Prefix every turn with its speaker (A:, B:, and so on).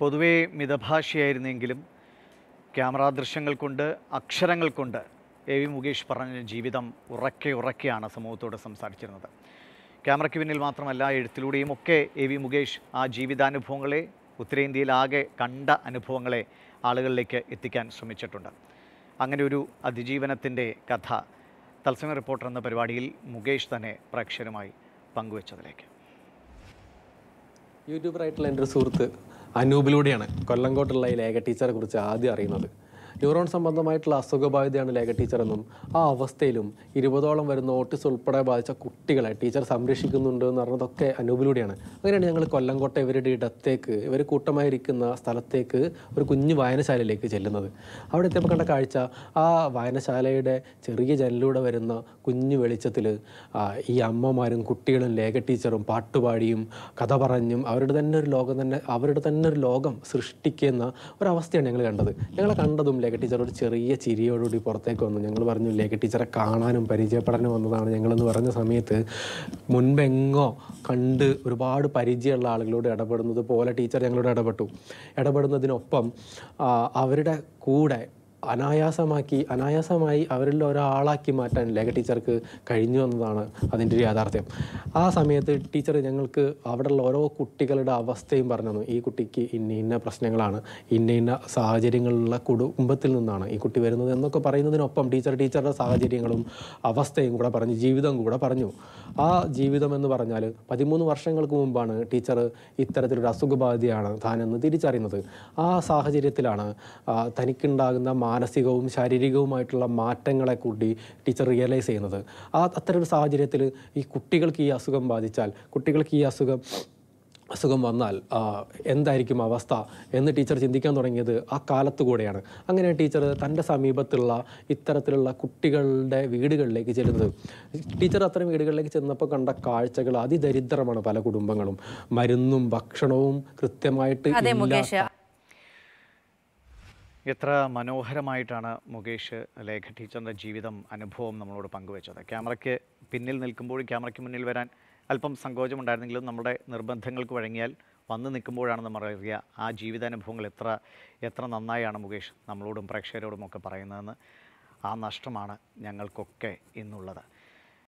A: പൊതുവേ മിതഭാഷയായിരുന്നെങ്കിലും ക്യാമറ ദൃശ്യങ്ങൾ കൊണ്ട് അക്ഷരങ്ങൾ കൊണ്ട് എ വി മുകേഷ് പറഞ്ഞ ജീവിതം ഉറക്കെ ഉറക്കെയാണ് സമൂഹത്തോട് സംസാരിച്ചിരുന്നത് ക്യാമറയ്ക്ക് പിന്നിൽ മാത്രമല്ല എഴുത്തിലൂടെയും ഒക്കെ എ വി മുകേഷ് ആ ജീവിതാനുഭവങ്ങളെ ഉത്തരേന്ത്യയിലാകെ കണ്ട അനുഭവങ്ങളെ ആളുകളിലേക്ക് എത്തിക്കാൻ ശ്രമിച്ചിട്ടുണ്ട് അങ്ങനെ ഒരു അതിജീവനത്തിൻ്റെ കഥ തത്സമയ റിപ്പോർട്ടർ എന്ന പരിപാടിയിൽ മുകേഷ് തന്നെ പ്രേക്ഷകരുമായി പങ്കുവച്ചതിലേക്ക്
B: യൂട്യൂബറായിട്ടുള്ള എൻ്റെ സുഹൃത്ത് അനൂപിലൂടെയാണ് കൊല്ലംകോട്ടുള്ള ഈ ലേഖ ടീച്ചറെ കുറിച്ച് ആദ്യം അറിയുന്നത് ന്യൂറോൺ സംബന്ധമായിട്ടുള്ള അസുഖബാധിതയാണ് ലേഖ ടീച്ചർ എന്നും ആ അവസ്ഥയിലും ഇരുപതോളം വരുന്ന ഓട്ടിസ് ഉൾപ്പെടെ ബാധിച്ച കുട്ടികളെ ടീച്ചർ സംരക്ഷിക്കുന്നുണ്ട് എന്ന് പറഞ്ഞതൊക്കെ അനൂപിലൂടെയാണ് അങ്ങനെയാണ് ഞങ്ങൾ കൊല്ലംകോട്ട ഇവരുടെ ഇടത്തേക്ക് ഇവർ കൂട്ടമായിരിക്കുന്ന സ്ഥലത്തേക്ക് ഒരു കുഞ്ഞു വായനശാലയിലേക്ക് ചെല്ലുന്നത് അവിടെ എത്തിയപ്പോൾ കണ്ട കാഴ്ച ആ വായനശാലയുടെ ചെറിയ ജനലിലൂടെ വരുന്ന കുഞ്ഞു വെളിച്ചത്തിൽ ഈ അമ്മമാരും കുട്ടികളും ലേഖ ടീച്ചറും പാട്ടുപാടിയും കഥ പറഞ്ഞും അവരുടെ തന്നെ ഒരു ലോകം തന്നെ അവരുടെ തന്നെ ഒരു ലോകം സൃഷ്ടിക്കുന്ന ഒരവസ്ഥയാണ് ഞങ്ങൾ കണ്ടത് ഞങ്ങളെ കണ്ടതും ലേഖ ടീച്ചർ ഒരു ചെറിയ ചിരിയോടുകൂടി പുറത്തേക്ക് വന്നു ഞങ്ങൾ പറഞ്ഞു ലേഖ ടീച്ചറെ കാണാനും പരിചയപ്പെടാനും വന്നതാണ് ഞങ്ങളെന്ന് പറഞ്ഞ സമയത്ത് മുൻപെങ്ങോ കണ്ട് ഒരുപാട് പരിചയമുള്ള ആളുകളോട് ഇടപെടുന്നത് പോലെ ടീച്ചർ ഞങ്ങളോട് ഇടപെട്ടു ഇടപെടുന്നതിനൊപ്പം അവരുടെ കൂടെ അനായാസമാക്കി അനായാസമായി അവരിൽ ഒരാളാക്കി മാറ്റാൻ ലേഖ ടീച്ചർക്ക് കഴിഞ്ഞു എന്നതാണ് അതിൻ്റെ ഒരു യാഥാർത്ഥ്യം ആ സമയത്ത് ടീച്ചർ ഞങ്ങൾക്ക് അവിടെയുള്ള ഓരോ കുട്ടികളുടെ അവസ്ഥയും പറഞ്ഞു തന്നു ഈ കുട്ടിക്ക് ഇന്ന ഇന്ന പ്രശ്നങ്ങളാണ് ഇന്ന ഇന്ന സാഹചര്യങ്ങളുള്ള കുടുംബത്തിൽ നിന്നാണ് ഈ കുട്ടി വരുന്നത് എന്നൊക്കെ പറയുന്നതിനൊപ്പം ടീച്ചർ ടീച്ചറുടെ സാഹചര്യങ്ങളും അവസ്ഥയും കൂടെ പറഞ്ഞു ജീവിതം കൂടെ പറഞ്ഞു ആ ജീവിതം എന്ന് പറഞ്ഞാൽ പതിമൂന്ന് വർഷങ്ങൾക്ക് മുമ്പാണ് ടീച്ചർ ഇത്തരത്തിലൊരു അസുഖബാധയാണ് താനെന്ന് തിരിച്ചറിയുന്നത് ആ സാഹചര്യത്തിലാണ് തനിക്കുണ്ടാകുന്ന മാനസികവും ശാരീരികവുമായിട്ടുള്ള മാറ്റങ്ങളെ കൂടി ടീച്ചർ റിയലൈസ് ചെയ്യുന്നത് ആ അത്തരം ഒരു സാഹചര്യത്തിൽ ഈ കുട്ടികൾക്ക് ഈ അസുഖം ബാധിച്ചാൽ കുട്ടികൾക്ക് ഈ അസുഖം അസുഖം വന്നാൽ എന്തായിരിക്കും അവസ്ഥ എന്ന് ടീച്ചർ ചിന്തിക്കാൻ തുടങ്ങിയത് ആ കാലത്ത് കൂടെയാണ് അങ്ങനെ ടീച്ചർ തൻ്റെ സമീപത്തുള്ള ഇത്തരത്തിലുള്ള കുട്ടികളുടെ വീടുകളിലേക്ക് ചെല്ലുന്നത് ടീച്ചർ അത്തരം വീടുകളിലേക്ക് ചെന്നപ്പോൾ കണ്ട കാഴ്ചകൾ അതിദരിദ്രമാണ് പല കുടുംബങ്ങളും മരുന്നും ഭക്ഷണവും കൃത്യമായിട്ട്
A: എത്ര മനോഹരമായിട്ടാണ് മുകേഷ് ലേഖ ടീച്ചറിൻ്റെ ജീവിതം അനുഭവം നമ്മളോട് പങ്കുവച്ചത് ക്യാമറയ്ക്ക് പിന്നിൽ നിൽക്കുമ്പോൾ ക്യാമറയ്ക്ക് മുന്നിൽ വരാൻ അല്പം സങ്കോചമുണ്ടായിരുന്നെങ്കിലും നമ്മുടെ നിർബന്ധങ്ങൾക്ക് വഴങ്ങിയാൽ വന്ന് നിൽക്കുമ്പോഴാണ് നമ്മൾ അറിയുക ആ ജീവിതാനുഭവങ്ങൾ എത്ര എത്ര നന്നായാണ് മുകേഷ് നമ്മളോടും പ്രേക്ഷകരോടും ഒക്കെ പറയുന്നതെന്ന് ആ നഷ്ടമാണ് ഞങ്ങൾക്കൊക്കെ ഇന്നുള്ളത്